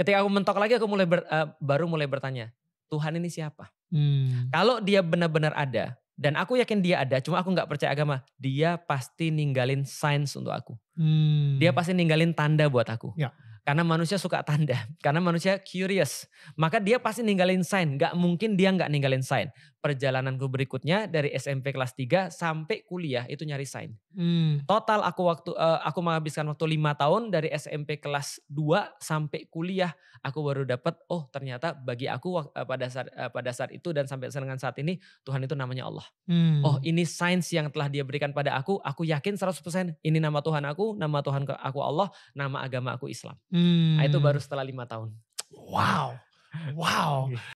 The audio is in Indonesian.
Ketika aku mentok lagi aku mulai ber, uh, baru mulai bertanya, Tuhan ini siapa? Hmm. Kalau dia benar-benar ada dan aku yakin dia ada, cuma aku nggak percaya agama, dia pasti ninggalin sains untuk aku. Hmm. Dia pasti ninggalin tanda buat aku. Ya. Karena manusia suka tanda, karena manusia curious. Maka dia pasti ninggalin sign, gak mungkin dia gak ninggalin sign perjalananku berikutnya dari SMP kelas 3 sampai kuliah itu nyari sign. Hmm. Total aku waktu uh, aku menghabiskan waktu lima tahun dari SMP kelas 2 sampai kuliah aku baru dapat oh ternyata bagi aku uh, pada saat uh, pada saat itu dan sampai dengan saat ini Tuhan itu namanya Allah. Hmm. Oh ini sains yang telah dia berikan pada aku, aku yakin 100% ini nama Tuhan aku, nama Tuhan aku Allah, nama agama aku Islam. Hmm. Nah, itu baru setelah lima tahun. Wow. Wow. Gitu.